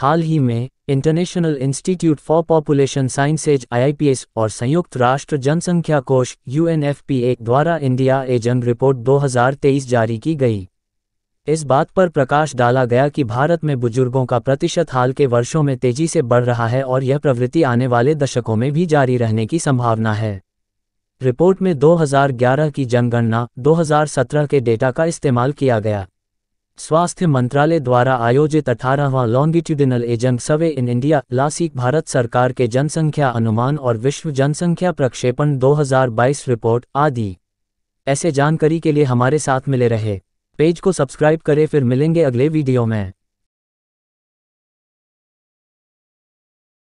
हाल ही में international institute for population sciences IIPS और संयुक्त राष्ट्र जनसंख्या कोष यूएनएफपीए द्वारा इंडिया एजन रिपोर्ट 2023 जारी की गई इस बात पर प्रकाश डाला गया कि भारत में बुजुर्गों का प्रतिशत हाल के वर्षों में तेजी से बढ़ रहा है और यह प्रवृत्ति आने वाले दशकों में भी जारी रहने की संभावना है रिपोर्ट में 2011 की जनगणना 2017 के डेटा का इस्तेमाल किया गया स्वास्थ्य मंत्रालय द्वारा आयोजित अठारहवां longitudinal agent survey in India लासिक भारत सरकार के जनसंख्या अनुमान और विश्व जनसंख्या प्रक्षेपण 2022 रिपोर्ट आदि ऐसे जानकारी के लिए हमारे साथ मिले रहे पेज को सब्सक्राइब करें फिर मिलेंगे अगले वीडियो में